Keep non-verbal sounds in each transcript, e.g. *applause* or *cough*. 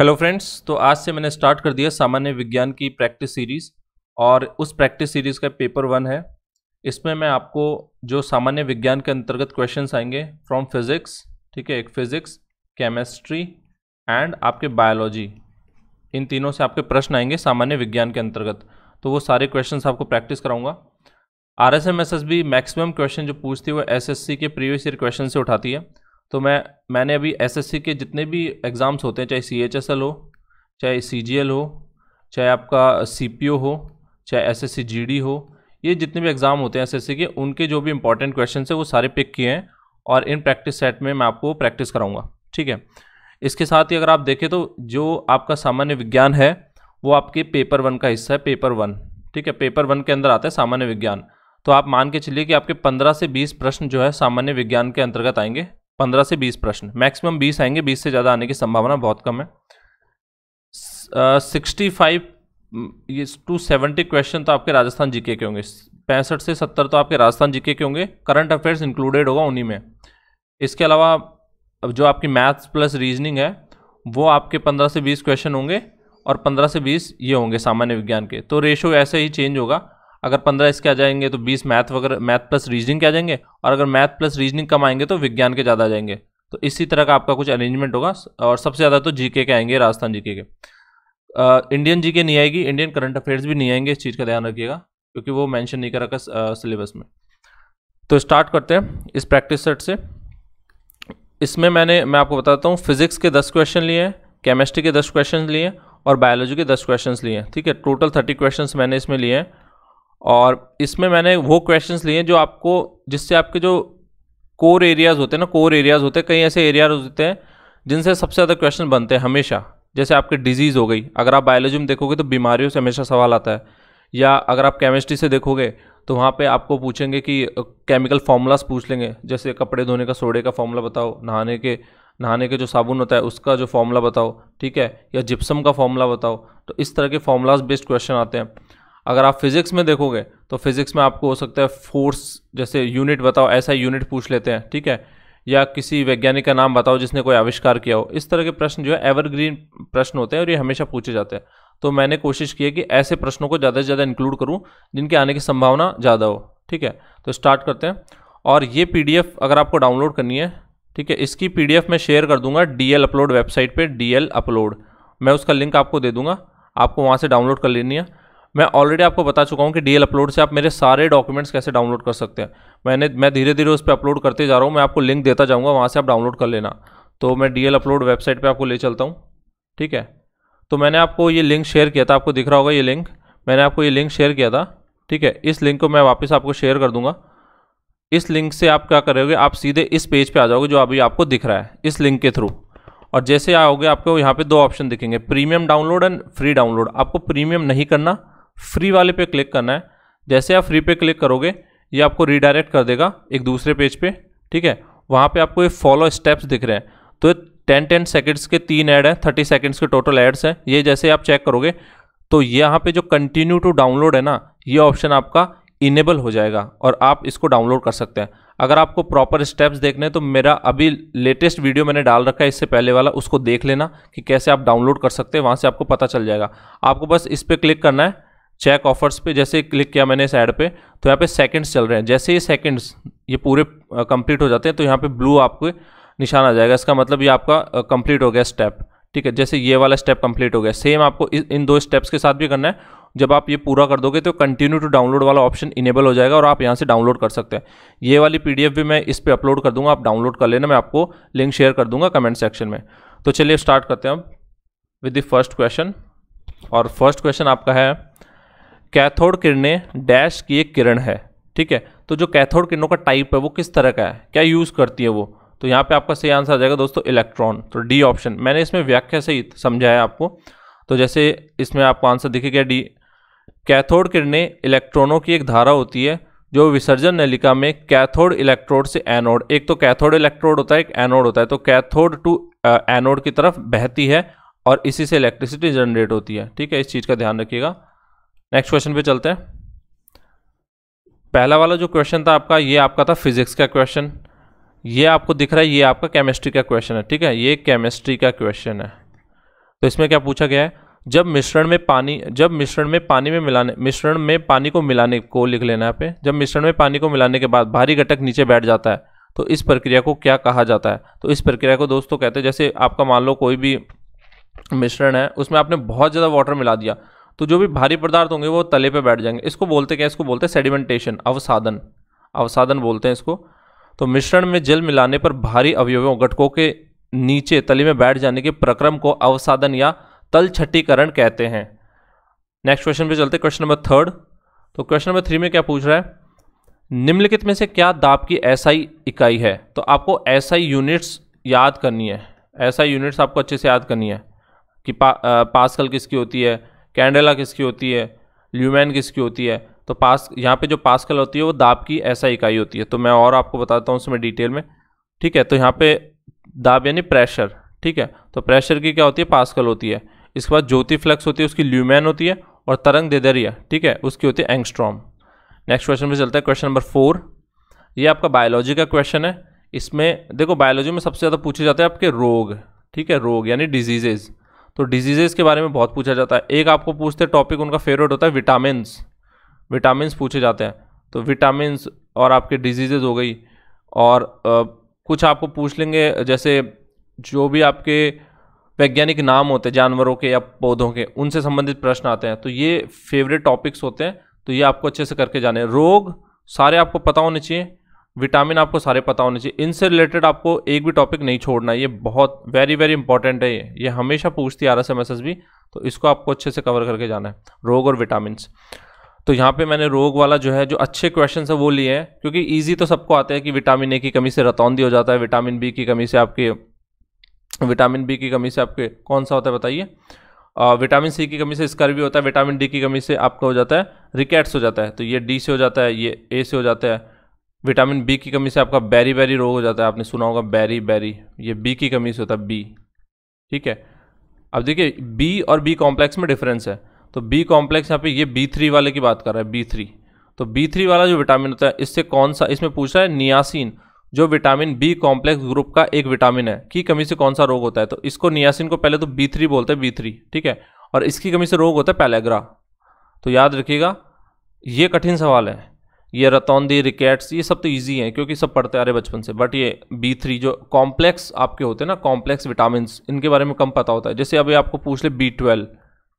hello friends तो आज से मैंने स्टार्ट कर दिया सामान्य विज्ञान की प्रैक्टिस सीरीज़ और उस प्रैक्टिस सीरीज़ का पेपर वन है इसमें मैं आपको जो सामान्य विज्ञान के अंतर्गत क्वेश्चंस आएंगे फ्रॉम फिज़िक्स ठीक है एक फिज़िक्स केमिस्ट्री एंड आपके बायोलॉजी इन तीनों से आपके प्रश्न आएंगे सामान्य विज्ञान के अंतर्गत तो वो सारे क्वेश्चन आपको प्रैक्टिस कराऊँगा R S M S S B maximum question जो पूछती है वो एस एस सी के प्रीवियस ईयर क्वेश्चन से उठाती है तो मैं मैंने अभी एसएससी के जितने भी एग्ज़ाम्स होते हैं चाहे सीएचएसएल हो चाहे सीजीएल हो चाहे आपका सीपीओ हो चाहे एसएससी जीडी हो ये जितने भी एग्ज़ाम होते हैं एसएससी के उनके जो भी इंपॉर्टेंट क्वेश्चन है वो सारे पिक किए हैं और इन प्रैक्टिस सेट में मैं आपको प्रैक्टिस कराऊंगा ठीक है इसके साथ ही अगर आप देखें तो जो आपका सामान्य विज्ञान है वो आपके पेपर वन का हिस्सा है पेपर वन ठीक है पेपर वन के अंदर आता है सामान्य विज्ञान तो आप मान के चलिए कि आपके पंद्रह से बीस प्रश्न जो है सामान्य विज्ञान के अंतर्गत आएंगे पंद्रह से बीस प्रश्न मैक्सिमम बीस आएंगे बीस से ज़्यादा आने की संभावना बहुत कम है सिक्सटी फाइव ये टू सेवेंटी क्वेश्चन तो आपके राजस्थान जीके के होंगे पैंसठ से सत्तर तो आपके राजस्थान जीके के होंगे करंट अफेयर्स इंक्लूडेड होगा उन्हीं में इसके अलावा अब जो आपकी मैथ्स प्लस रीजनिंग है वो आपके पंद्रह से बीस क्वेश्चन होंगे और पंद्रह से बीस ये होंगे सामान्य विज्ञान के तो रेशो ऐसे ही चेंज होगा अगर पंद्रह इसके आ जाएंगे तो बीस मैथ वगैरह मैथ प्लस रीजनिंग के आ जाएंगे और अगर मैथ प्लस रीजनिंग कम आएंगे तो विज्ञान के ज़्यादा आ जाएंगे तो इसी तरह का आपका कुछ अरेंजमेंट होगा और सबसे ज़्यादा तो जीके के आएंगे राजस्थान जीके के इंडियन जीके नहीं आएगी इंडियन करंट अफेयर्स भी नहीं आएंगे इस चीज़ का ध्यान रखिएगा क्योंकि वो मैंशन नहीं कर रखा सिलेबस में तो स्टार्ट करते हैं इस प्रैक्टिस सेट से इसमें मैंने मैं आपको बताता हूँ फिजिक्स के दस क्वेश्चन लिए हैं केमिस्ट्री के दस क्वेश्चन लिए हैं और बायोलॉजी के दस क्वेश्चन लिए हैं ठीक है टोटल थर्टी क्वेश्चन मैंने इसमें लिए हैं और इसमें मैंने वो क्वेश्चंस लिए जो आपको जिससे आपके जो कोर एरियाज़ होते हैं ना कोर एरियाज़ होते हैं कई ऐसे एरियाज होते हैं जिनसे सबसे ज़्यादा क्वेश्चन बनते हैं हमेशा जैसे आपके डिजीज़ हो गई अगर आप बायोलॉजी में देखोगे तो बीमारियों से हमेशा सवाल आता है या अगर आप केमिस्ट्री से देखोगे तो वहाँ पे आपको पूछेंगे कि केमिकल फार्मूलाज पूछ लेंगे जैसे कपड़े धोने का सोडे का फॉर्मूला बताओ नहाने के नहाने के जो साबुन होता है उसका जो फॉर्मूला बताओ ठीक है या जिप्सम का फॉर्मूला बताओ तो इस तरह के फार्मूलाज बेस्ड क्वेश्चन आते हैं अगर आप फिज़िक्स में देखोगे तो फिज़िक्स में आपको हो सकता है फोर्स जैसे यूनिट बताओ ऐसा यूनिट पूछ लेते हैं ठीक है या किसी वैज्ञानिक का नाम बताओ जिसने कोई आविष्कार किया हो इस तरह के प्रश्न जो है एवरग्रीन प्रश्न होते हैं और ये हमेशा पूछे जाते हैं तो मैंने कोशिश की है कि ऐसे प्रश्नों को ज़्यादा से ज़्यादा इंक्लूड करूँ जिनके आने की संभावना ज़्यादा हो ठीक है तो स्टार्ट करते हैं और ये पी अगर आपको डाउनलोड करनी है ठीक है इसकी पी मैं शेयर कर दूंगा डी अपलोड वेबसाइट पर डी अपलोड मैं उसका लिंक आपको दे दूंगा आपको वहाँ से डाउनलोड कर लेनी है मैं ऑलरेडी आपको बता चुका हूँ कि डी अपलोड से आप मेरे सारे डॉक्यूमेंट्स कैसे डाउनलोड कर सकते हैं मैंने मैं धीरे धीरे उस पर अपलोड करते जा रहा हूँ मैं आपको लिंक देता जाऊँगा वहाँ से आप डाउनलोड कर लेना तो मैं डी अपलोड वेबसाइट पर आपको ले चलता हूँ ठीक है तो मैंने आपको ये लिंक शेयर किया था आपको दिख रहा होगा ये लिंक मैंने आपको ये लिंक शेयर किया था ठीक है इस लिंक को मैं वापस आपको शेयर कर दूंगा इस लिंक से आप क्या करोगे आप सीधे इस पेज पे आ जाओगे जो अभी आपको दिख रहा है इस लिंक के थ्रू और जैसे आओगे आपको यहाँ पे दो ऑप्शन दिखेंगे premium download and free download आपको प्रीमियम नहीं करना फ्री वाले पे क्लिक करना है जैसे आप फ्री पे क्लिक करोगे ये आपको रीडायरेक्ट कर देगा एक दूसरे पेज पे ठीक है वहाँ पे आपको ये फॉलो स्टेप्स दिख रहे हैं तो टेन टेन सेकेंड्स के तीन ऐड हैं थर्टी सेकेंड्स के टोटल एड्स हैं ये जैसे आप चेक करोगे तो यहाँ पर जो कंटिन्यू टू डाउनलोड है ना ये ऑप्शन आपका इनेबल हो जाएगा और आप इसको डाउनलोड कर सकते हैं अगर आपको प्रॉपर स्टेप्स देखने तो मेरा अभी लेटेस्ट वीडियो मैंने डाल रखा है इससे पहले वाला उसको देख लेना कि कैसे आप डाउनलोड कर सकते हैं वहाँ से आपको पता चल जाएगा आपको बस इस पर क्लिक करना है चेक ऑफर्स पे जैसे क्लिक किया मैंने इस ऐड पे तो यहाँ पे सेकंड्स चल रहे हैं जैसे ही सेकंड्स ये पूरे कंप्लीट हो जाते हैं तो यहाँ पे ब्लू आपको निशान आ जाएगा इसका मतलब ये आपका कंप्लीट हो गया स्टेप ठीक है जैसे ये वाला स्टेप कंप्लीट हो गया सेम आपको इन दो स्टेप्स के साथ भी करना है जब आप ये पूरा कर दोगे तो कंटिन्यू टू डाउनलोड वाला ऑप्शन इनेबल हो जाएगा और आप यहाँ से डाउनलोड कर सकते हैं ये वाली पी भी मैं इस पर अपलोड कर दूंगा आप डाउनलोड कर लेना मैं आपको लिंक शेयर कर दूंगा कमेंट सेक्शन में तो चलिए स्टार्ट करते हैं अब विद द फर्स्ट क्वेश्चन और फर्स्ट क्वेश्चन आपका है कैथोड किरणें डैश की एक किरण है ठीक है तो जो कैथोड किरणों का टाइप है वो किस तरह का है क्या यूज़ करती है वो तो यहाँ पे आपका सही आंसर आ जाएगा दोस्तों इलेक्ट्रॉन तो डी ऑप्शन मैंने इसमें व्याख्या से ही समझाया आपको तो जैसे इसमें आपको आंसर दिखेगा डी कैथोड किरणें इलेक्ट्रॉनों की एक धारा होती है जो विसर्जन नलिका में कैथोड इलेक्ट्रोड से एनोड एक तो कैथोड इलेक्ट्रोड होता है एक एनोड होता है तो कैथोड टू एनोड की तरफ बहती है और इसी से इलेक्ट्रिसिटी जनरेट होती है ठीक है इस चीज़ का ध्यान रखिएगा नेक्स्ट क्वेश्चन पे चलते हैं पहला वाला जो क्वेश्चन था आपका ये आपका था फिजिक्स का क्वेश्चन ये आपको दिख रहा है ये आपका केमिस्ट्री का क्वेश्चन है ठीक है ये केमिस्ट्री का क्वेश्चन है तो इसमें क्या पूछा गया है जब मिश्रण में पानी जब मिश्रण में पानी में मिलाने मिश्रण में पानी को मिलाने को लिख लेना है पे जब मिश्रण में पानी को मिलाने के बाद भारी घटक नीचे बैठ जाता है तो इस प्रक्रिया को क्या कहा जाता है तो इस प्रक्रिया को दोस्तों कहते हैं जैसे आपका मान लो कोई भी मिश्रण है उसमें आपने बहुत ज़्यादा वाटर मिला दिया तो जो भी भारी पदार्थ होंगे वो तले पे बैठ जाएंगे इसको बोलते क्या इसको बोलते हैं सेडिमेंटेशन अवसाधन अवसाधन बोलते हैं इसको तो मिश्रण में जल मिलाने पर भारी अवयवों घटकों के नीचे तले में बैठ जाने के प्रक्रम को अवसाधन या तल छट्टीकरण कहते हैं नेक्स्ट क्वेश्चन पे चलते क्वेश्चन नंबर थर्ड तो क्वेश्चन नंबर थ्री में क्या पूछ रहा है निम्नलिखित में से क्या दाब की ही इकाई है तो आपको ही यूनिट्स याद करनी है ऐसा यूनिट्स आपको अच्छे से याद करनी है कि पा, आ, पास्कल किसकी होती है कैंडेला किसकी होती है ल्यूमैन किसकी होती है तो पास यहाँ पे जो पास्कल होती है वो दाब की ऐसा इकाई होती है तो मैं और आपको बताता हूँ उसमें डिटेल में ठीक है तो यहाँ पे दाब यानी प्रेशर ठीक है तो प्रेशर की क्या होती है पास्कल होती है इसके बाद ज्योति फ्लक्स होती है उसकी ल्यूमैन होती है और तरंग देदरिया ठीक है उसकी होती है एंगस्ट्रॉम नेक्स्ट क्वेश्चन पर चलता है क्वेश्चन नंबर फोर ये आपका बायोलॉजी का क्वेश्चन है इसमें देखो बायोलॉजी में सबसे ज़्यादा पूछे जाते हैं आपके रोग ठीक है रोग यानी डिजीजेज़ तो डिजीजेस के बारे में बहुत पूछा जाता है एक आपको पूछते टॉपिक उनका फेवरेट होता है विटामिन विटामिन पूछे जाते हैं तो विटामिन और आपके डिजीजेज हो गई और आ, कुछ आपको पूछ लेंगे जैसे जो भी आपके वैज्ञानिक नाम होते हैं जानवरों के या पौधों के उनसे संबंधित प्रश्न आते हैं तो ये फेवरेट टॉपिक्स होते हैं तो ये आपको अच्छे से करके जाने रोग सारे आपको पता होने चाहिए विटामिन आपको सारे पता होने चाहिए इनसे रिलेटेड आपको एक भी टॉपिक नहीं छोड़ना ये बहुत वेरी वेरी इंपॉर्टेंट है ये ये हमेशा पूछती आ आर एस मैसेज भी तो इसको आपको अच्छे से कवर करके जाना है रोग और विटामिन तो यहाँ पे मैंने रोग वाला जो है जो अच्छे क्वेश्चन है वो लिए हैं क्योंकि ईजी तो सबको आते हैं कि विटामिन ए की कमी से रतौंदी हो जाता है विटामिन बी की कमी से आपके विटामिन बी की कमी से आपके कौन सा होता है बताइए विटामिन सी की कमी से स्कर्वी भी होता है विटामिन डी की कमी से आपका हो जाता है रिकेट्स हो जाता है तो ये डी से हो जाता है ये ए से हो जाता है विटामिन बी की कमी से आपका बैरी बैरी रोग हो जाता है आपने सुना होगा बैरी बैरी ये बी की कमी से होता है बी ठीक है अब देखिए बी और बी कॉम्प्लेक्स में डिफरेंस है तो बी कॉम्प्लेक्स यहाँ पे ये बी थ्री वाले की बात कर रहा है बी थ्री तो बी थ्री वाला जो विटामिन होता है इससे कौन सा इसमें पूछ रहा है नियासिन जो विटामिन बी कॉम्प्लेक्स ग्रुप का एक विटामिन है की कमी से कौन सा रोग होता है तो इसको नियासिन को पहले तो बी थ्री बोलते हैं बी थ्री ठीक है और इसकी कमी से रोग होता है पैलेग्रा तो याद रखिएगा ये कठिन सवाल है ये रतौंदी रिकेट्स ये सब तो ईजी हैं क्योंकि सब पढ़ते आ रहे बचपन से बट ये बी थ्री जो कॉम्प्लेक्स आपके होते हैं ना कॉम्प्लेक्स विटामिन इनके बारे में कम पता होता है जैसे अभी आपको पूछ ले बी ट्वेल्व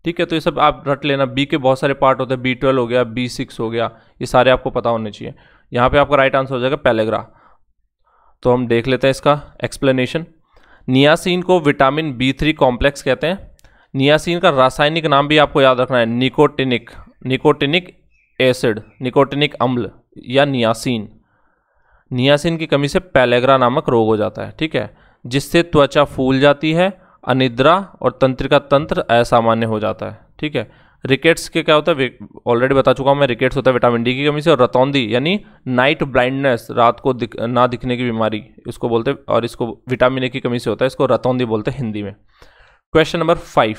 ठीक है तो ये सब आप रट लेना बी के बहुत सारे पार्ट होते हैं बी ट्वेल्व हो गया बी सिक्स हो गया ये सारे आपको पता होने चाहिए यहाँ पर आपका राइट आंसर हो जाएगा पैलेग्रा तो हम देख लेते हैं इसका एक्सप्लेनेशन नियासिन को विटामिन बी थ्री कॉम्प्लेक्स कहते हैं नियासिन का रासायनिक नाम भी आपको याद रखना है निकोटिनिक निकोटिनिक एसिड निकोटिनिक अम्ल या नियासिन नियासिन की कमी से पैलेग्रा नामक रोग हो जाता है ठीक है जिससे त्वचा फूल जाती है अनिद्रा और तंत्रिका तंत्र असामान्य हो जाता है ठीक है रिकेट्स के क्या होता है ऑलरेडी बता चुका हूँ मैं रिकेट्स होता है विटामिन डी की कमी से और रतौंदी यानी नाइट ब्लाइंडनेस रात को दिख, ना दिखने की बीमारी इसको बोलते हैं और इसको विटामिन ए की कमी से होता है इसको रतौंदी बोलते हैं हिंदी में क्वेश्चन नंबर फाइव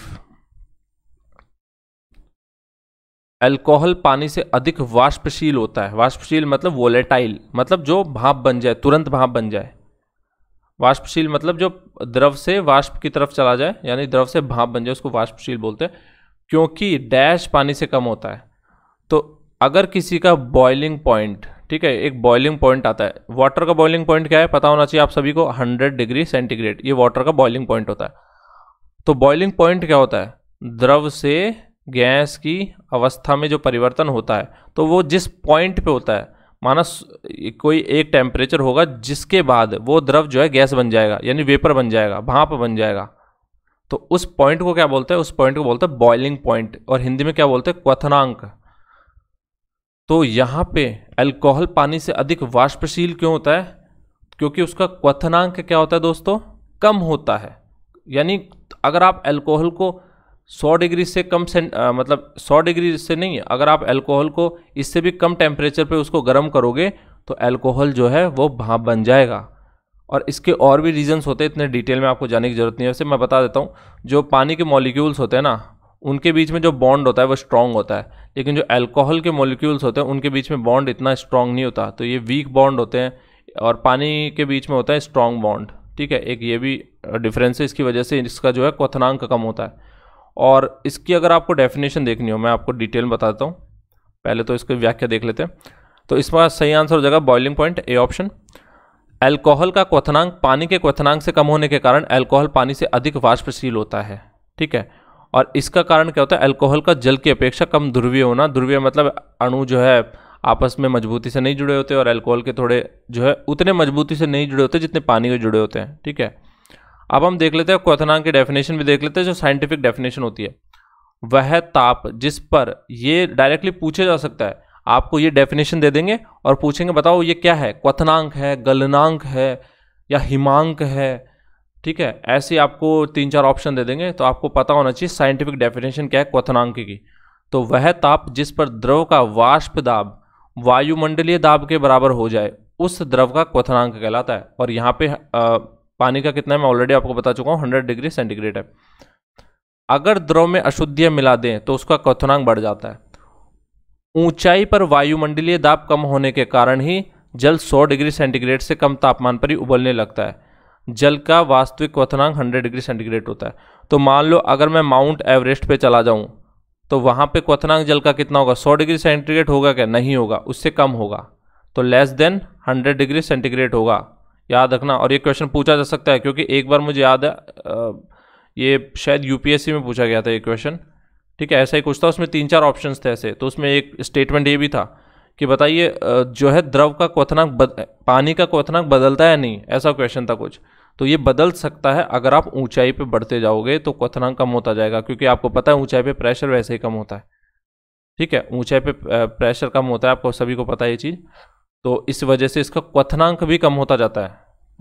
अल्कोहल पानी से अधिक वाष्पशील होता है वाष्पशील मतलब वोलेटाइल मतलब जो भाप बन जाए तुरंत भाप बन जाए वाष्पशील मतलब जो द्रव से वाष्प की तरफ चला जाए यानी द्रव से भाप बन जाए उसको वाष्पशील बोलते हैं क्योंकि डैश पानी से कम होता है तो अगर किसी का बॉइलिंग पॉइंट ठीक है एक बॉइलिंग पॉइंट आता है वाटर का बॉइलिंग पॉइंट क्या है पता होना चाहिए आप सभी को 100 डिग्री सेंटीग्रेड ये वाटर का बॉइलिंग पॉइंट होता है तो बॉइलिंग पॉइंट क्या होता है द्रव से गैस की अवस्था में जो परिवर्तन होता है तो वो जिस पॉइंट पे होता है माना कोई एक टेम्परेचर होगा जिसके बाद वो द्रव जो है गैस बन जाएगा यानी वेपर बन जाएगा भाप बन जाएगा तो उस पॉइंट को क्या बोलते हैं उस पॉइंट को बोलते हैं बॉइलिंग पॉइंट और हिंदी में क्या बोलते हैं क्वथनांक तो यहाँ पे अल्कोहल पानी से अधिक वाष्पशील क्यों होता है क्योंकि उसका क्वथनांक क्या होता है दोस्तों कम होता है यानी अगर आप अल्कोहल को सौ डिग्री से कम से आ, मतलब सौ डिग्री से नहीं अगर आप अल्कोहल को इससे भी कम टेम्परेचर पे उसको गर्म करोगे तो अल्कोहल जो है वो भाप बन जाएगा और इसके और भी रीजंस होते हैं इतने डिटेल में आपको जाने की ज़रूरत नहीं है वैसे मैं बता देता हूँ जो पानी के मॉलिक्यूल्स होते हैं ना उनके बीच में जो बॉन्ड होता है वो स्ट्रांग होता है लेकिन जो अल्कोहल के मॉलिक्यूल्स होते हैं उनके बीच में बॉन्ड इतना स्ट्रांग नहीं होता तो ये वीक बॉन्ड होते हैं और पानी के बीच में होता है स्ट्रांग बॉन्ड ठीक है एक ये भी डिफरेंस है इसकी वजह से इसका जो है क्वथनांक कम होता है और इसकी अगर आपको डेफिनेशन देखनी हो मैं आपको डिटेल बता बताता हूँ पहले तो इसकी व्याख्या देख लेते हैं तो इसमें सही आंसर हो जाएगा boiling point A option alcohol का क्वथनांक पानी के क्वथनांक से कम होने के कारण एल्कोहल पानी से अधिक वाष्पशील होता है ठीक है और इसका कारण क्या होता है एल्कोहल का जल की अपेक्षा कम ध्रुवीय होना ध्रुवीय मतलब अणु जो है आपस में मजबूती से नहीं जुड़े होते और एल्कोहल के थोड़े जो है उतने मजबूती से नहीं जुड़े होते जितने पानी के जुड़े होते हैं ठीक है अब हम देख लेते हैं क्वथनांक की डेफिनेशन भी देख लेते हैं जो साइंटिफिक डेफिनेशन होती है वह ताप जिस पर ये डायरेक्टली पूछे जा सकता है आपको ये डेफिनेशन दे देंगे और पूछेंगे बताओ ये क्या है क्वथनांक है गलनांक है या हिमांक है ठीक है ऐसे आपको तीन चार ऑप्शन दे देंगे तो आपको पता होना चाहिए साइंटिफिक डेफिनेशन क्या है क्वथनांक की तो वह ताप जिस पर द्रव का वाष्प दाब वायुमंडलीय दाब के बराबर हो जाए उस द्रव का क्वथनांक कहलाता है और यहाँ पे आ, पानी का कितना है मैं ऑलरेडी आपको बता चुका हूँ हंड्रेड डिग्री सेंटीग्रेड है अगर द्रव में अशुद्धियाँ मिला दें तो उसका क्वथनांक बढ़ जाता है ऊंचाई पर वायुमंडलीय दाब कम होने के कारण ही जल 100 डिग्री सेंटीग्रेड से कम तापमान पर ही उबलने लगता है जल का वास्तविक क्वथनांक 100 डिग्री सेंटीग्रेड होता है तो मान लो अगर मैं माउंट एवरेस्ट पे चला जाऊं तो वहाँ पे क्वथनांक जल का कितना होगा 100 डिग्री सेंटीग्रेड होगा क्या नहीं होगा उससे कम होगा तो लेस देन 100 डिग्री सेंटीग्रेड होगा याद रखना और ये क्वेश्चन पूछा जा सकता है क्योंकि एक बार मुझे याद है ये शायद यूपीएससी में पूछा गया था ये क्वेश्चन ठीक है ऐसा ही कुछ था उसमें तीन चार ऑप्शन थे ऐसे तो उसमें एक स्टेटमेंट ये भी था कि बताइए जो है द्रव का क्वथनांक बद पानी का क्वथनांक बदलता है नहीं ऐसा क्वेश्चन था कुछ तो ये बदल सकता है अगर आप ऊंचाई पे बढ़ते जाओगे तो क्वथनांक कम होता जाएगा क्योंकि आपको पता है ऊंचाई पे प्रेशर वैसे ही कम होता है ठीक है ऊंचाई पे प्रेशर कम होता है आपको सभी को पता है ये चीज़ तो इस वजह से इसका क्वथनांक भी कम होता जाता है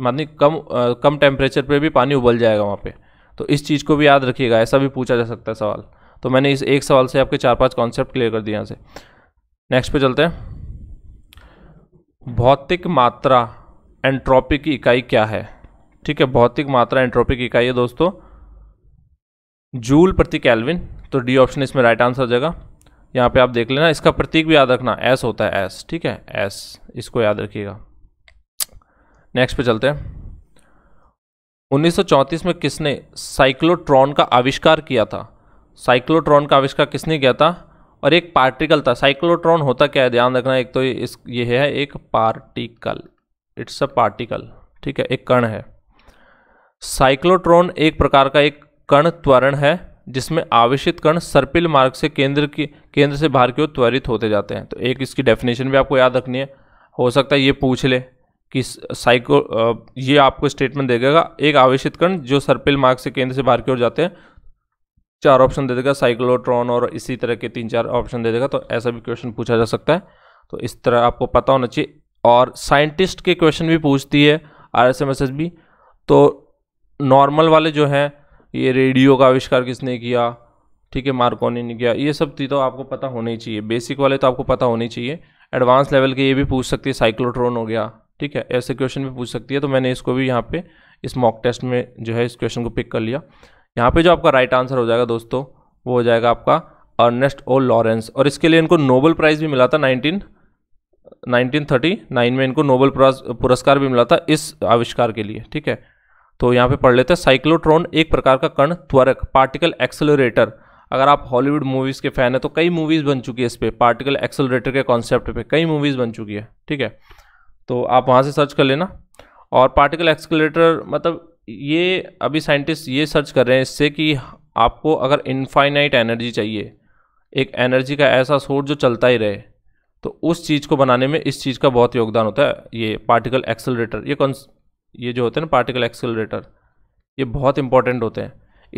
मानी कम आ, कम टेम्परेचर पे भी पानी उबल जाएगा वहाँ पे तो इस चीज़ को भी याद रखिएगा ऐसा भी पूछा जा सकता है सवाल तो मैंने इस एक सवाल से आपके चार पांच कॉन्सेप्ट क्लियर कर दिया यहाँ से नेक्स्ट पे चलते हैं भौतिक मात्रा एंट्रोपी की इकाई क्या है ठीक है भौतिक मात्रा एंट्रोपी की इकाई है दोस्तों जूल प्रति कैलविन तो डी ऑप्शन इसमें राइट आंसर हो जाएगा यहाँ पे आप देख लेना इसका प्रतीक भी याद रखना एस होता है एस ठीक है एस इसको याद रखिएगा नेक्स्ट पे चलते हैं 1934 में किसने साइक्लोट्रॉन का आविष्कार किया था साइक्लोट्रॉन का आविष्कार किसने किया था और एक पार्टिकल था साइक्लोट्रॉन होता क्या है ध्यान रखना एक तो इस ये है एक पार्टिकल इट्स अ पार्टिकल ठीक है एक कण है साइक्लोट्रॉन एक प्रकार का एक कण त्वरण है जिसमें आवेशित कण सर्पिल मार्ग से केंद्र की केंद्र से बाहर की ओर त्वरित होते जाते हैं तो एक इसकी डेफिनेशन भी आपको याद रखनी है हो सकता है ये पूछ ले कि साइको ये आपको स्टेटमेंट दे देगा एक आवेशित कण जो सर्पिल मार्ग से केंद्र से बाहर की ओर जाते हैं चार ऑप्शन दे देगा साइक्लोट्रॉन और इसी तरह के तीन चार ऑप्शन दे देगा तो ऐसा भी क्वेश्चन पूछा जा सकता है तो इस तरह आपको पता होना चाहिए और साइंटिस्ट के क्वेश्चन भी पूछती है R S M S S B तो नॉर्मल वाले जो हैं ये रेडियो का आविष्कार किसने किया ठीक है मार्कोनी ने किया ये सब चीज़ तो आपको पता ही चाहिए बेसिक वाले तो आपको पता होनी चाहिए एडवांस लेवल के ये भी पूछ सकती है साइक्लोट्रोन हो गया ठीक है ऐसे क्वेश्चन भी पूछ सकती है तो मैंने इसको भी यहाँ पे इस मॉक टेस्ट में जो है इस क्वेश्चन को पिक कर लिया यहाँ पे जो आपका राइट आंसर हो जाएगा दोस्तों वो हो जाएगा आपका अर्नेस्ट ओ लॉरेंस और इसके लिए इनको नोबल प्राइज़ भी मिला था नाइनटीन नाइनटीन में इनको नोबल पुरस्कार भी मिला था इस आविष्कार के लिए ठीक है तो यहाँ पे पढ़ लेते हैं साइक्लोट्रॉन एक प्रकार का कण त्वरक पार्टिकल एक्सेलरेटर अगर आप हॉलीवुड मूवीज़ के फैन हैं तो कई मूवीज़ बन चुकी है इस पर पार्टिकल एक्सेलरेटर के कॉन्सेप्ट पे कई मूवीज़ बन चुकी है ठीक है तो आप वहाँ से सर्च कर लेना और पार्टिकल एक्सेलरेटर मतलब ये अभी साइंटिस्ट ये सर्च कर रहे हैं इससे कि आपको अगर इनफाइनाइट एनर्जी चाहिए एक एनर्जी का ऐसा सोर्स जो चलता ही रहे तो उस चीज़ को बनाने में इस चीज़ का बहुत योगदान होता है ये पार्टिकल एक्सेलरेटर ये ये जो होते हैं ना पार्टिकल एक्सेलरेटर ये बहुत इंपॉर्टेंट होते हैं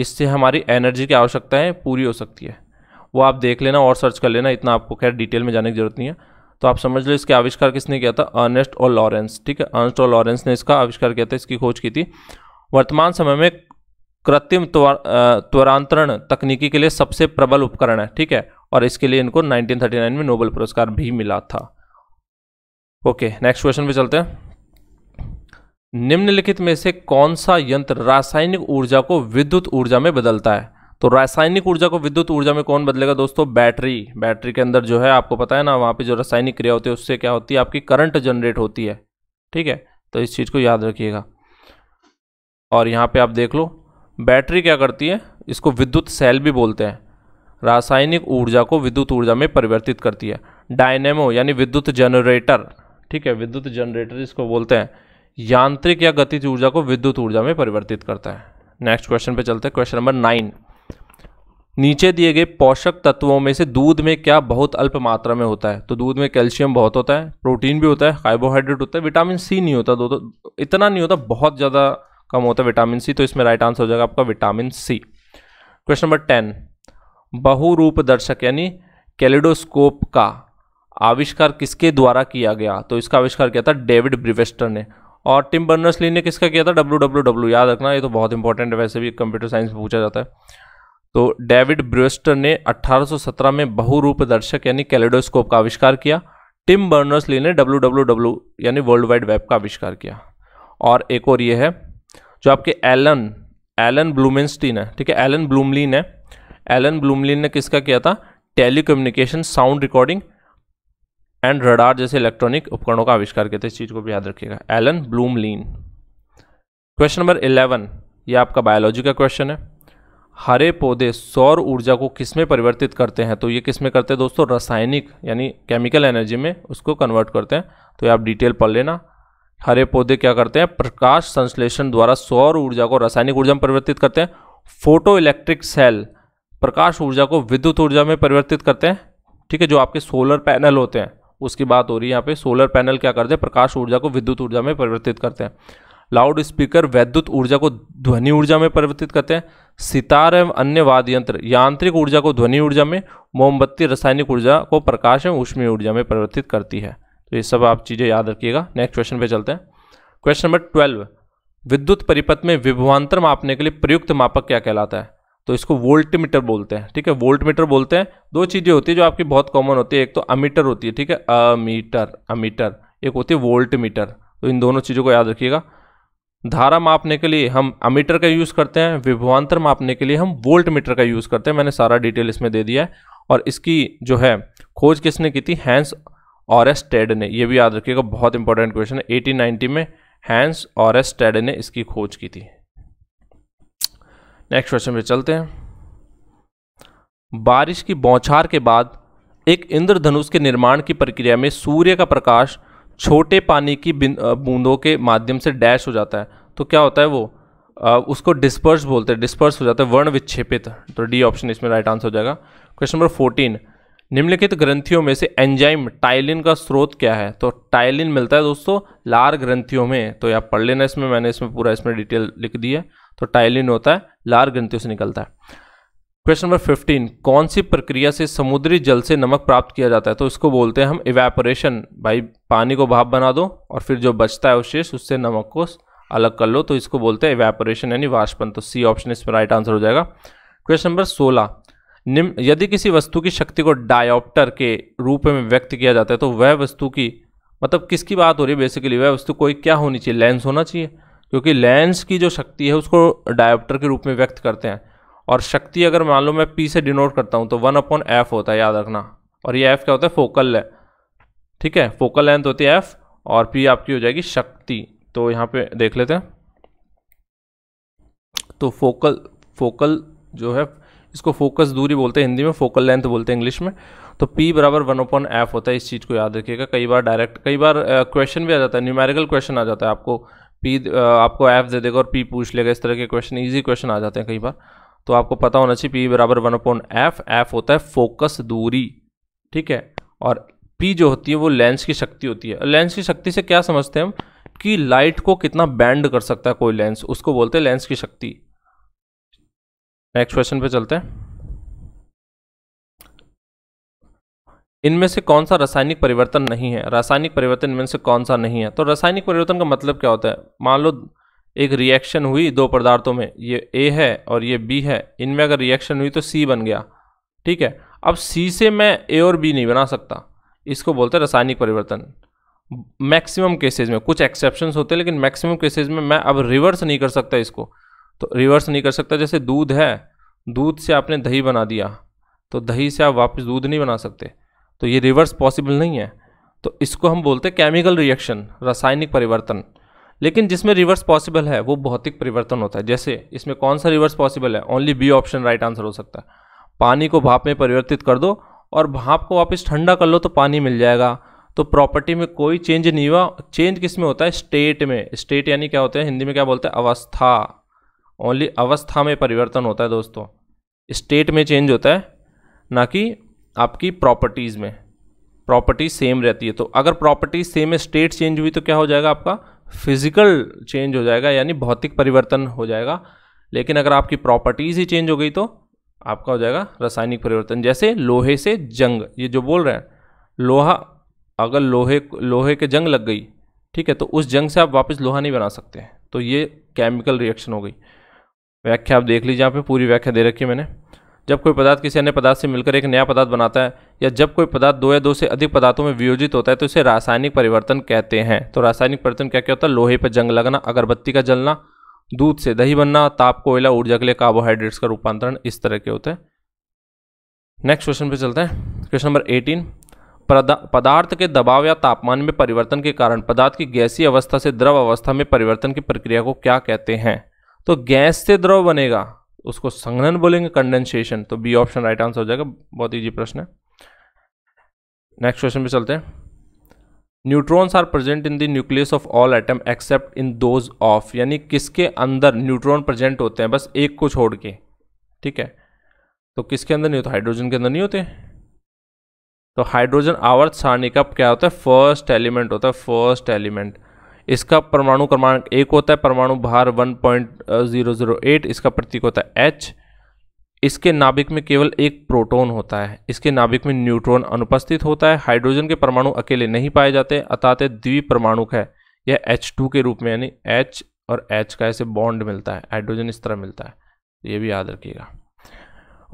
इससे हमारी एनर्जी की आवश्यकताएँ पूरी हो सकती है वो आप देख लेना और सर्च कर लेना इतना आपको खैर डिटेल में जाने की जरूरत नहीं है तो आप समझ लो इसके आविष्कार किसने किया था अर्नेस्ट और लॉरेंस ठीक है अर्नेस्ट और लॉरेंस ने इसका आविष्कार किया था इसकी खोज की थी वर्तमान समय में कृत्रिम त्वरांतरण तकनीकी के लिए सबसे प्रबल उपकरण है ठीक है और इसके लिए इनको 1939 में नोबल पुरस्कार भी मिला था ओके नेक्स्ट क्वेश्चन पे चलते हैं निम्नलिखित में से कौन सा यंत्र रासायनिक ऊर्जा को विद्युत ऊर्जा में बदलता है तो रासायनिक ऊर्जा को विद्युत ऊर्जा में कौन बदलेगा दोस्तों बैटरी बैटरी के अंदर जो है आपको पता है ना वहाँ पे जो रासायनिक क्रिया होती है उससे क्या होती है आपकी करंट जनरेट होती है ठीक है तो इस चीज़ को याद रखिएगा और यहाँ पे आप देख लो बैटरी क्या करती है इसको विद्युत सेल भी बोलते हैं रासायनिक ऊर्जा को विद्युत ऊर्जा में परिवर्तित करती है डायनेमो यानी विद्युत जनरेटर ठीक है विद्युत जनरेटर इसको बोलते हैं यांत्रिक या गतिज ऊर्जा को विद्युत ऊर्जा में परिवर्तित करता है नेक्स्ट क्वेश्चन पे चलते हैं क्वेश्चन नंबर नाइन नीचे दिए गए पोषक तत्वों में से दूध में क्या बहुत अल्प मात्रा में होता है तो दूध में कैल्शियम बहुत होता है प्रोटीन भी होता है कार्बोहाइड्रेट होता है विटामिन सी नहीं होता दो तो इतना नहीं होता बहुत ज़्यादा कम होता है विटामिन सी तो इसमें राइट आंसर हो जाएगा आपका vitamin C question number ten बहुरूप दर्शक यानी कैलिडोस्कोप का आविष्कार किसके द्वारा किया गया तो इसका आविष्कार किया था डेविड ब्रिवेस्टर ने और टिम बर्नर्स ली ने किसका किया था डब्ल्यू डब्लू याद रखना ये तो बहुत इंपॉर्टेंट है वैसे भी कंप्यूटर साइंस में पूछा जाता है तो डेविड ब्रूस्टर ने 1817 में बहुरूप दर्शक यानी कैलेडोस्कोप का आविष्कार किया टिम बर्नर्स ली ने डब्लू यानी वर्ल्ड वाइड वेब का आविष्कार किया और एक और ये है जो आपके एलन एलन ब्लूमेंस्टीन है ठीक है एलन ब्लूमलिन है एलन ब्लूमलिन ने किसका किया था tele sound recording and radar जैसे इलेक्ट्रॉनिक उपकरणों का आविष्कार किया था इस चीज़ को भी याद रखिएगा Alan Blumlein question number eleven ये आपका बायोलॉजी का क्वेश्चन है हरे पौधे सौर ऊर्जा को किस में परिवर्तित करते हैं तो ये किस में करते हैं दोस्तों रासायनिक यानी केमिकल एनर्जी में उसको कन्वर्ट करते हैं तो ये आप डिटेल पढ़ लेना हरे पौधे क्या करते हैं प्रकाश संश्लेषण द्वारा सौर ऊर्जा को रासायनिक ऊर्जा में परिवर्तित करते हैं फोटो इलेक्ट्रिक सेल प्रकाश ऊर्जा को विद्युत ऊर्जा में परिवर्तित करते हैं ठीक है जो आपके सोलर पैनल होते हैं उसकी बात हो रही है यहाँ पे सोलर पैनल क्या करते हैं प्रकाश ऊर्जा को विद्युत ऊर्जा में परिवर्तित करते हैं लाउड स्पीकर वैद्युत ऊर्जा को ध्वनि ऊर्जा में परिवर्तित करते हैं सितार एवं अन्य वाद्य यंत्र यांत्रिक ऊर्जा को ध्वनि ऊर्जा में मोमबत्ती रासायनिक ऊर्जा को प्रकाश एवं ऊष्मीय ऊर्जा में परिवर्तित करती है तो ये सब आप चीज़ें याद रखिएगा नेक्स्ट क्वेश्चन पे चलते हैं क्वेश्चन नंबर ट्वेल्व विद्युत परिपथ में विभवान्तर मापने के लिए प्रयुक्त मापक क्या कहलाता है तो इसको वोल्ट मीटर बोलते हैं ठीक है वोल्ट मीटर बोलते हैं दो चीज़ें होती है जो आपकी बहुत कॉमन होती है एक तो अमीटर होती है ठीक है अमीटर अमीटर एक होती है वोल्ट मीटर तो इन दोनों चीज़ों को याद रखिएगा धारा मापने के लिए हम अमीटर का यूज़ करते हैं विभवान्तर मापने के लिए हम वोल्ट मीटर का यूज़ करते हैं मैंने सारा डिटेल इसमें दे दिया है और इसकी जो है खोज किसने की थी हैंस और एस टेड ने यह भी याद रखिएगा बहुत इंपॉर्टेंट क्वेश्चन है एटीन में हैंस और एस टेड ने इसकी खोज की थी नेक्स्ट क्वेश्चन पे चलते हैं बारिश की बौछार के बाद एक इंद्रधनुष के निर्माण की प्रक्रिया में सूर्य का प्रकाश छोटे पानी की बूंदों के माध्यम से डैश हो जाता है तो क्या होता है वो आ, उसको डिस्पर्स बोलते हैं डिस्पर्स हो जाता है वर्ण विक्षेपित तो डी ऑप्शन इसमें राइट आंसर हो जाएगा क्वेश्चन नंबर फोर्टीन निम्नलिखित ग्रंथियों में से एंजाइम टाइलिन का स्रोत क्या है तो टाइलिन मिलता है दोस्तों लार ग्रंथियों में तो आप पढ़ लेना इसमें मैंने इसमें पूरा इसमें डिटेल लिख दी है तो टाइलिन होता है लार ग्रंथियों से निकलता है क्वेश्चन नंबर फिफ्टीन कौन सी प्रक्रिया से समुद्री जल से नमक प्राप्त किया जाता है तो इसको बोलते हैं हम इवेपोरेशन भाई पानी को भाप बना दो और फिर जो बचता है अवशेष उससे नमक को अलग कर लो तो इसको बोलते हैं इवेपोरेशन यानी वाष्पन तो सी ऑप्शन इसमें राइट आंसर हो जाएगा क्वेश्चन नंबर सोलह निम्न यदि किसी वस्तु की शक्ति को डायोप्टर के रूप में व्यक्त किया जाता है तो वह वस्तु की मतलब किसकी बात हो रही है बेसिकली वह वस्तु कोई क्या होनी चाहिए लेंस होना चाहिए क्योंकि लेंस की जो शक्ति है उसको डायोप्टर के रूप में व्यक्त करते हैं और शक्ति अगर मान लो मैं पी से डिनोट करता हूँ तो वन अपॉन एफ होता है याद रखना और ये एफ क्या होता है फोकल है ठीक है फोकल लेंथ होती है एफ और पी आपकी हो जाएगी शक्ति तो यहाँ पे देख लेते हैं तो फोकल फोकल जो है इसको फोकस दूरी बोलते हैं हिंदी में फोकल लेंथ बोलते हैं इंग्लिश में तो P बराबर वन अपॉन एफ होता है इस चीज़ को याद रखिएगा कई बार डायरेक्ट कई बार क्वेश्चन भी आ जाता है न्यूमेरिकल क्वेश्चन आ जाता है आपको पी आपको एफ दे देगा और पी पूछ लेगा इस तरह के क्वेश्चन ईजी क्वेश्चन आ जाते हैं कई बार तो आपको पता होना चाहिए पी बराबर वन अपॉन एफ एफ होता है फोकस दूरी ठीक है और पी जो होती है वो लेंस की शक्ति होती है लेंस की शक्ति से क्या समझते हैं हम कि लाइट को कितना बैंड कर सकता है कोई लेंस उसको बोलते हैं लेंस की शक्ति नेक्स्ट क्वेश्चन पे चलते हैं इनमें से कौन सा रासायनिक परिवर्तन नहीं है रासायनिक परिवर्तन इनमें से कौन सा नहीं है तो रासायनिक परिवर्तन का मतलब क्या होता है मान लो एक रिएक्शन हुई दो पदार्थों में ये ए है और ये बी है इनमें अगर रिएक्शन हुई तो सी बन गया ठीक है अब सी से मैं ए और बी नहीं बना सकता इसको बोलते हैं रासायनिक परिवर्तन मैक्सिमम केसेज में कुछ एक्सेप्शन होते हैं लेकिन मैक्सिमम केसेज में मैं अब रिवर्स नहीं कर सकता इसको तो रिवर्स नहीं कर सकता जैसे दूध है दूध से आपने दही बना दिया तो दही से आप वापस दूध नहीं बना सकते तो ये रिवर्स पॉसिबल नहीं है तो इसको हम बोलते हैं केमिकल रिएक्शन रासायनिक परिवर्तन लेकिन जिसमें रिवर्स पॉसिबल है वो भौतिक परिवर्तन होता है जैसे इसमें कौन सा रिवर्स पॉसिबल है only B option right answer हो सकता है पानी को भाप में परिवर्तित कर दो और भाप को वापस ठंडा कर लो तो पानी मिल जाएगा तो प्रॉपर्टी में कोई चेंज नहीं हुआ चेंज किस में होता है स्टेट में स्टेट यानी क्या होता है हिंदी में क्या बोलते हैं अवस्था ओनली अवस्था में परिवर्तन होता है दोस्तों स्टेट में चेंज होता है ना कि आपकी प्रॉपर्टीज़ में प्रॉपर्टी सेम रहती है तो अगर प्रॉपर्टी सेम है स्टेट चेंज हुई तो क्या हो जाएगा आपका फिजिकल चेंज हो जाएगा यानी भौतिक परिवर्तन हो जाएगा लेकिन अगर आपकी प्रॉपर्टीज़ ही चेंज हो गई तो आपका हो जाएगा रासायनिक परिवर्तन जैसे लोहे से जंग ये जो बोल रहे हैं लोहा अगर लोहे लोहे के जंग लग गई ठीक है तो उस जंग से आप वापस लोहा नहीं बना सकते तो ये केमिकल रिएक्शन हो गई व्याख्या आप देख लीजिए यहाँ पे पूरी व्याख्या दे रखी है मैंने जब कोई पदार्थ किसी अन्य पदार्थ से मिलकर एक नया पदार्थ बनाता है या जब कोई पदार्थ दो या दो से अधिक पदार्थों में वियोजित होता है तो इसे रासायनिक परिवर्तन कहते हैं तो रासायनिक परिवर्तन क्या क्या होता है लोहे पर जंग लगना अगरबत्ती का जलना दूध से दही बनना ताप कोयला ऊर्जा के लिए कार्बोहाइड्रेट्स का रूपांतरण इस तरह के होते हैं नेक्स्ट क्वेश्चन पे चलते हैं क्वेश्चन नंबर एटीन पदार्थ के दबाव या तापमान में परिवर्तन के कारण पदार्थ की गैसी अवस्था से द्रव अवस्था में परिवर्तन की प्रक्रिया को क्या कहते हैं तो गैस से द्रव बनेगा उसको संघनन बोलेंगे कंडेंसेशन तो बी ऑप्शन राइट आंसर हो जाएगा बहुत ईजी प्रश्न है नेक्स्ट क्वेश्चन पे चलते हैं neutrons are present in the nucleus of all atom except in those of यानी किसके अंदर न्यूट्रॉन प्रेजेंट होते हैं बस एक को छोड़ के ठीक है तो किसके अंदर नहीं होते हाइड्रोजन के अंदर नहीं होते तो हाइड्रोजन आवर्त सारणी का क्या होता है फर्स्ट एलिमेंट होता है फर्स्ट एलिमेंट इसका परमाणु क्रमांक एक होता है परमाणु भार 1.008 इसका प्रतीक होता है एच इसके नाभिक में केवल एक प्रोटॉन होता है इसके नाभिक में न्यूट्रॉन अनुपस्थित होता है हाइड्रोजन के परमाणु अकेले नहीं पाए जाते द्वि परमाणु है यह एच टू के रूप में यानी एच और एच का ऐसे बॉन्ड मिलता है हाइड्रोजन इस तरह मिलता है ये भी याद रखिएगा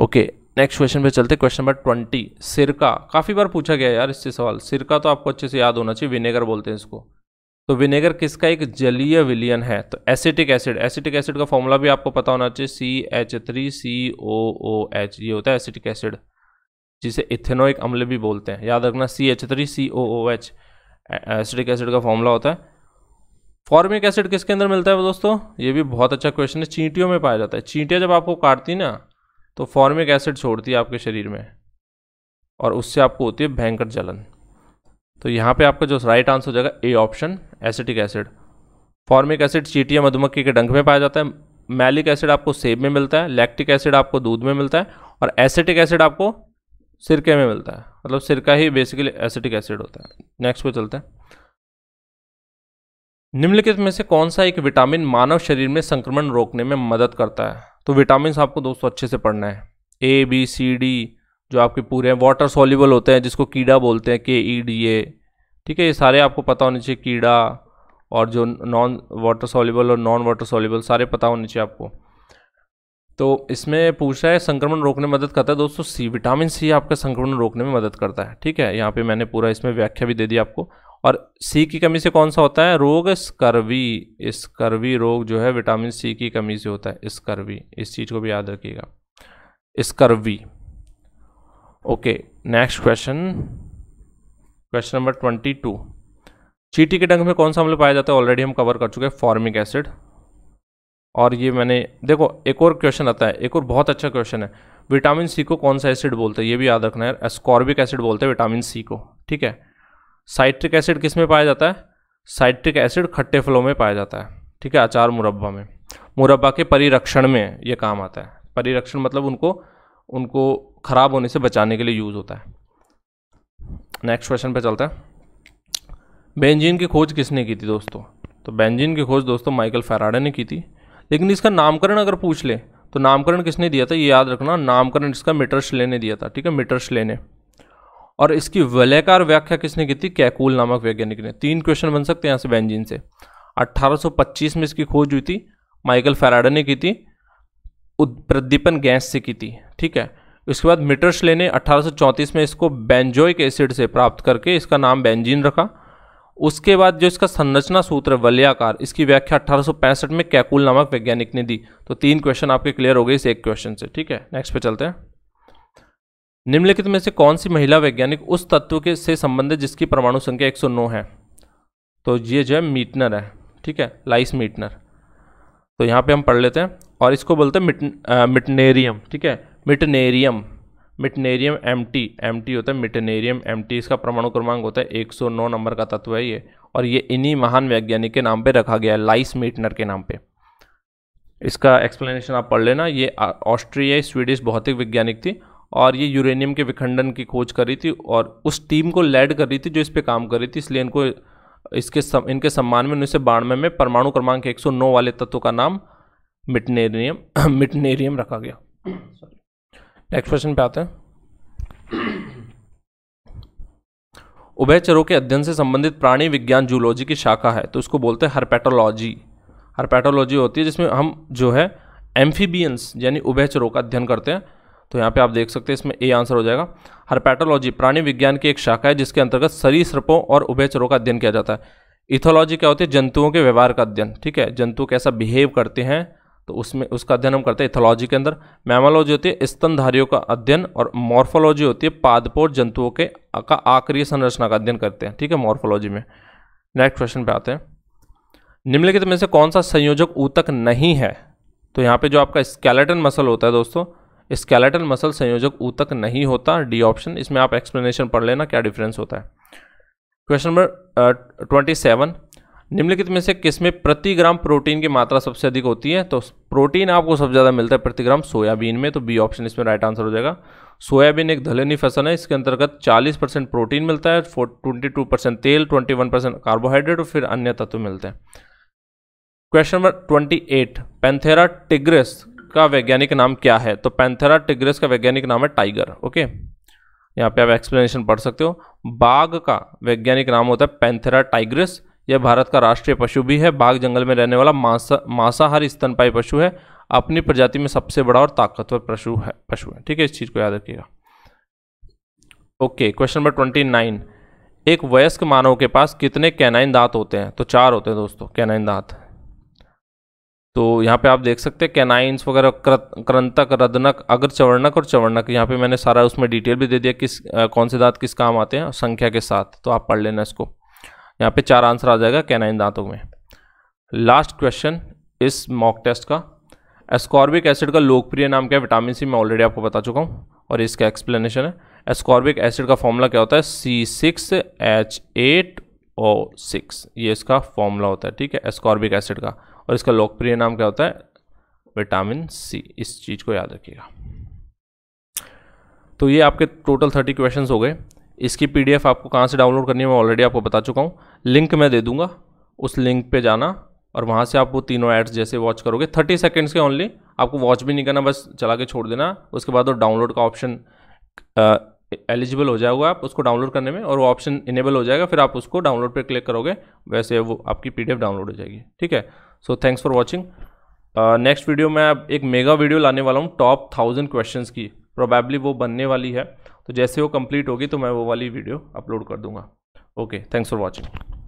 ओके नेक्स्ट क्वेश्चन पे चलते क्वेश्चन नंबर ट्वेंटी सिरका काफ़ी बार पूछा गया यार इससे सवाल सिरका तो आपको अच्छे से याद होना चाहिए विनेगर बोलते हैं इसको तो विनेगर किसका एक जलीय विलियन है तो एसिटिक एसिड एसिटिक एसिड का फॉर्मूला भी आपको पता होना चाहिए C H three C O O H ये होता है एसिटिक एसिड जिसे इथेनोइक अम्ल भी बोलते हैं याद रखना C H three C O O H acidic acid का फॉर्मूला होता है फॉर्मिक एसिड किसके अंदर मिलता है दोस्तों ये भी बहुत अच्छा क्वेश्चन है चींटियों में पाया जाता है चींटियाँ जब आपको काटती ना तो फॉर्मिक एसिड छोड़ती है आपके शरीर में और उससे आपको होती है भयंकर जलन तो यहाँ पे आपका जो राइट आंसर हो जाएगा A option acetic acid formic acid चीटिया या मधुमक्खी के डंक में पाया जाता है मैलिक एसिड आपको सेब में मिलता है लैक्टिक एसिड आपको दूध में मिलता है और एसिटिक एसिड आपको सिरके में मिलता है मतलब सिरका ही बेसिकली एसिटिक एसिड होता है नेक्स्ट पे चलते हैं निम्नलिखित में से कौन सा एक विटामिन मानव शरीर में संक्रमण रोकने में मदद करता है तो विटामिन आपको दोस्तों अच्छे से पढ़ना है ए बी सी डी जो आपके पूरे हैं वाटर सॉल्यूबल होते हैं जिसको कीड़ा बोलते हैं के ई डी ए ठीक है ये सारे आपको पता होने चाहिए कीड़ा और जो नॉन वाटर सॉल्यूबल और नॉन वाटर सॉल्यूबल सारे पता होने चाहिए आपको तो इसमें पूछा है संक्रमण रोकने में मदद करता है दोस्तों सी विटामिन सी आपका संक्रमण रोकने में मदद करता है ठीक है यहाँ पे मैंने पूरा इसमें व्याख्या भी दे दी आपको और सी की कमी से कौन सा होता है रोग स्कर्वी स्कर्वी रोग जो है विटामिन सी की कमी से होता है स्कर्वी इस चीज़ को भी याद रखिएगा scurvy okay next question question number twenty two चीटी के डंग में कौन सा अम्ल पाया जाता है ऑलरेडी हम कवर कर चुके हैं फॉर्मिक एसिड और ये मैंने देखो एक और क्वेश्चन आता है एक और बहुत अच्छा क्वेश्चन है विटामिन सी को कौन सा एसिड बोलते हैं ये भी याद रखना है एस्कॉर्बिक एसिड बोलते हैं विटामिन सी को ठीक है साइट्रिक एसिड किस में पाया जाता है साइट्रिक एसिड खट्टे फलों में पाया जाता है ठीक है अचार मुरब्बा में मुरब्बा के परिरक्षण में ये काम आता है परिरक्षण मतलब उनको उनको ख़राब होने से बचाने के लिए यूज़ होता है नेक्स्ट क्वेश्चन पे चलता है बेंजीन की खोज किसने की थी दोस्तों तो बेंजीन की खोज दोस्तों माइकल फेराडे ने की थी लेकिन इसका नामकरण अगर पूछ ले तो नामकरण किसने दिया था ये याद रखना नामकरण इसका मीटर श्ले ने दिया था ठीक है मीटर श्ले ने और इसकी वलयकार व्याख्या किसने की थी कैकूल नामक वैज्ञानिक ने तीन क्वेश्चन बन सकते हैं यहाँ से बेंजीन से 1825 में इसकी खोज हुई थी माइकल फेराडे ने की थी प्रदीपन गैस से की थी ठीक है उसके बाद मिटर्स लेने 1834 में इसको बेंजोइक एसिड से प्राप्त करके इसका नाम बेंजीन रखा उसके बाद जो इसका संरचना सूत्र है इसकी व्याख्या 1865 में कैकुल नामक वैज्ञानिक ने दी तो तीन क्वेश्चन आपके क्लियर हो गए इस एक क्वेश्चन से ठीक है नेक्स्ट पे चलते हैं निम्नलिखित में से कौन सी महिला वैज्ञानिक उस तत्व के से संबंधित जिसकी परमाणु संख्या एक है तो ये जो है मीटनर है ठीक है लाइस मीटनर तो यहाँ पर हम पढ़ लेते हैं और इसको बोलते हैं मिटनेरियम ठीक है meitnerium meitnerium M T M T होता है मिटनेरियम एम टी इसका परमाणु क्रमांक होता है 109 नंबर का तत्व है ये और ये इन्हीं महान वैज्ञानिक के नाम पे रखा गया है लाइस मीटनर के नाम पे इसका एक्सप्लेनेशन आप पढ़ लेना ये ऑस्ट्रियाई स्वीडिश भौतिक वैज्ञानिक थी और ये यूरेनियम के विखंडन की खोज रही थी और उस टीम को लेड कर रही थी जो इस पर काम कर रही थी इसलिए इनको इसके सम, इनके सम्मान में उन्नीस बानवे में परमाणु क्रमांक 109 वाले तत्व का नाम मिटनेरियम *clears throat* मिटनेरियम रखा गया सॉरी नेक्स्ट क्वेश्चन पे आते हैं *clears throat* उभयचरों के अध्ययन से संबंधित प्राणी विज्ञान जूलॉजी की शाखा है तो उसको बोलते हैं हरपेटोलॉजी हरपेटोलॉजी होती है जिसमें हम जो है एम्फीबियंस यानी उभयचरों का अध्ययन करते हैं तो यहाँ पे आप देख सकते हैं इसमें ए आंसर हो जाएगा हरपेटोलॉजी प्राणी विज्ञान की एक शाखा है जिसके अंतर्गत सरी सृपों और उभयचरों का अध्ययन किया जाता है इथोलॉजी क्या होती है जंतुओं के व्यवहार का अध्ययन ठीक है जंतु कैसा बिहेव करते हैं तो उसमें उसका अध्ययन हम करते हैं इथोलॉजी के अंदर मैमोलॉजी होती है स्तनधारियों का अध्ययन और मॉर्फोलॉजी होती है पादपोर जंतुओं के का आक्रिय संरचना का अध्ययन करते हैं ठीक है मॉर्फोलॉजी में नेक्स्ट क्वेश्चन पे आते हैं निम्नलिखित में से कौन सा संयोजक ऊतक नहीं है तो यहाँ पर जो आपका स्केलेटन मसल होता है दोस्तों स्केलेटन मसल संयोजक ऊतक नहीं होता डी ऑप्शन इसमें आप एक्सप्लेनेशन पढ़ लेना क्या डिफरेंस होता है क्वेश्चन नंबर ट्वेंटी सेवन निम्नलिखित में से किसमें प्रति ग्राम प्रोटीन की मात्रा सबसे अधिक होती है तो प्रोटीन आपको सबसे ज़्यादा मिलता है प्रति ग्राम सोयाबीन में तो बी ऑप्शन इसमें राइट आंसर हो जाएगा सोयाबीन एक धलेनी फसल है इसके अंतर्गत 40 परसेंट प्रोटीन मिलता है 22 परसेंट तेल 21 परसेंट कार्बोहाइड्रेट और फिर अन्य तत्व मिलते हैं क्वेश्चन नंबर 28 पेंथेरा टिग्रेस का वैज्ञानिक नाम क्या है तो पैंथेरा टिग्रेस का वैज्ञानिक नाम है टाइगर ओके यहाँ पे आप एक्सप्लेनेशन पढ़ सकते हो बाघ का वैज्ञानिक नाम होता है पैंथेरा टाइग्रेस यह भारत का राष्ट्रीय पशु भी है बाघ जंगल में रहने वाला मांसा मांसाहारी स्तनपाई पशु है अपनी प्रजाति में सबसे बड़ा और ताकतवर पशु है पशु है ठीक है इस चीज़ को याद रखिएगा okay question number twenty nine एक वयस्क मानव के पास कितने कैनाइन दांत होते हैं तो चार होते हैं दोस्तों कैनाइन दांत तो यहाँ पे आप देख सकते हैं कैनाइंस वगैरह क्रंतक रदनक अग्र चवर्णक और चवर्णक यहाँ पे मैंने सारा उसमें डिटेल भी दे दिया किस आ, कौन से दांत किस काम आते हैं संख्या के साथ तो आप पढ़ लेना इसको यहाँ पे चार आंसर आ जाएगा कैनाइन दांतों में लास्ट क्वेश्चन इस मॉक टेस्ट का एस्कॉर्बिक एसिड का लोकप्रिय नाम क्या है विटामिन सी मैं ऑलरेडी आपको बता चुका हूँ और इसका एक्सप्लेनेशन है एस्कॉर्बिक एसिड का फॉर्मूला क्या होता है C six H eight O six ये इसका फॉर्मूला होता है ठीक है एस्कॉर्बिक एसिड का और इसका लोकप्रिय नाम क्या होता है विटामिन सी इस चीज़ को याद रखिएगा तो ये आपके टोटल थर्टी क्वेश्चंस हो गए इसकी पीडीएफ आपको कहाँ से डाउनलोड करनी है मैं ऑलरेडी आपको बता चुका हूँ लिंक मैं दे दूंगा उस लिंक पे जाना और वहाँ से आप वो तीनों एड्स जैसे वॉच करोगे थर्टी सेकेंड्स के ओनली आपको वॉच भी नहीं करना बस चला के छोड़ देना उसके बाद वो डाउनलोड का ऑप्शन एलिजिबल हो जाएगा आप उसको डाउनलोड करने में और वो ऑप्शन इनेबल हो जाएगा फिर आप उसको डाउनलोड पर क्लिक करोगे वैसे वो आपकी पी डाउनलोड हो जाएगी ठीक है so thanks for watching next video मैं एक मेगा वीडियो लाने वाला हूँ टॉप थाउजेंड क्वेश्चन की प्रोबेबली वो बनने वाली है तो जैसे वो कंप्लीट होगी तो मैं वो वाली वीडियो अपलोड कर दूंगा ओके थैंक्स फॉर वॉचिंग